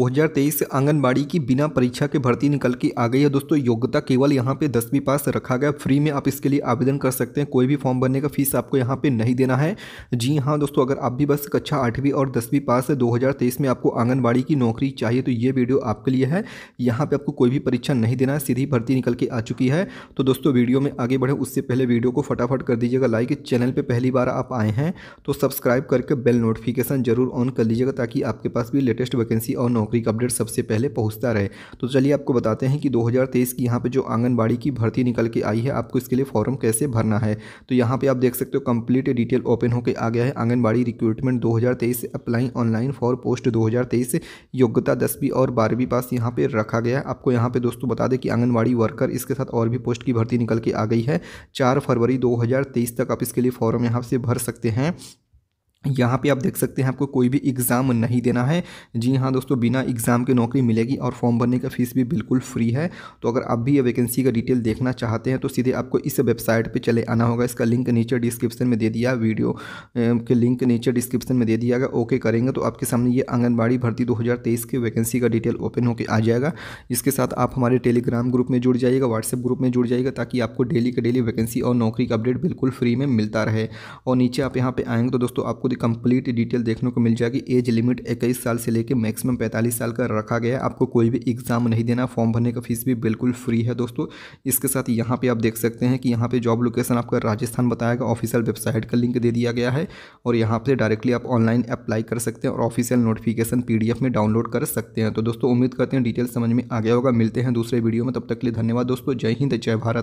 2023 आंगनबाड़ी की बिना परीक्षा के भर्ती निकल के आ गई है दोस्तों योग्यता केवल यहाँ पे दसवीं पास रखा गया फ्री में आप इसके लिए आवेदन कर सकते हैं कोई भी फॉर्म भरने का फीस आपको यहाँ पे नहीं देना है जी हाँ दोस्तों अगर आप भी बस कक्षा आठवीं और दसवीं पास दो में आपको आंगनबाड़ी की नौकरी चाहिए तो ये वीडियो आपके लिए है यहाँ पर आपको कोई भी परीक्षा नहीं देना है सीधी भर्ती निकल के आ चुकी है तो दोस्तों वीडियो में आगे बढ़े उससे पहले वीडियो को फटाफट कर दीजिएगा लाइक चैनल पर पहली बार आप आए हैं तो सब्सक्राइब करके बेल नोटिफिकेशन जरूर ऑन कर लीजिएगा ताकि आपके पास भी लेटेस्ट वैकेंसी और नौकरी नौकरी का अपडेट सबसे पहले पहुंचता रहे तो चलिए आपको बताते हैं कि दो की यहाँ पर जो आंगनबाड़ी की भर्ती निकल के आई है आपको इसके लिए फॉर्म कैसे भरना है तो यहाँ पर आप देख सकते हो कंप्लीट डिटेल ओपन होकर आ गया है anganwadi recruitment 2023 apply online for post 2023 योग्यता दसवीं और बारहवीं पास यहाँ पर रखा गया है आपको यहाँ पे दोस्तों बता दें कि आंगनबाड़ी वर्कर इसके साथ और भी पोस्ट की भर्ती निकल के आ गई है चार फरवरी दो तक आप इसके लिए फॉर्म यहाँ से भर सकते हैं यहाँ पे आप देख सकते हैं आपको कोई भी एग्ज़ाम नहीं देना है जी हाँ दोस्तों बिना एग्ज़ाम के नौकरी मिलेगी और फॉर्म भरने का फीस भी बिल्कुल फ्री है तो अगर आप भी ये वैकेंसी का डिटेल देखना चाहते हैं तो सीधे आपको इस वेबसाइट पे चले आना होगा इसका लिंक नीचे डिस्क्रिप्शन में दे दिया वीडियो के लिंक नीचे डिस्क्रिप्शन में दे दिया गया ओके करेंगे तो आपके सामने ये आंगनबाड़ी भर्ती दो की वैकेंसी का डिटेल ओपन होकर आ जाएगा इसके साथ आप हमारे टेलीग्राम ग्रुप में जुड़ जाइएगा व्हाट्सएप ग्रुप में जुड़ जाइएगा ताकि आपको डेली का डेली वैकेंसी और नौकरी का अपडेट बिल्कुल फ्री में मिलता रहे और नीचे आप यहाँ पर आएंगे तो दोस्तों आपको पूरी कंप्लीट डिटेल देखने को मिल जाएगी एज लिमिट इक्कीस साल से लेकर मैक्सिमम पैंतालीस साल का रखा गया है आपको कोई भी एग्जाम नहीं देना फॉर्म भरने का फीस भी बिल्कुल फ्री है दोस्तों इसके साथ यहाँ पे आप देख सकते हैं कि यहाँ पे जॉब लोकेशन आपका राजस्थान बताया गया ऑफिशियल वेबसाइट का लिंक दे दिया गया है और यहाँ पर डायरेक्टली आप ऑनलाइन अप्लाई कर सकते हैं और ऑफिशियल नोटिफिकेशन पीडीएफ में डाउनलोड कर सकते हैं तो दोस्तों उम्मीद करते हैं डिटेल समझ में आ गया होगा मिलते हैं दूसरे वीडियो में तब तक के लिए धन्यवाद दोस्तों जय हिंद जय भारत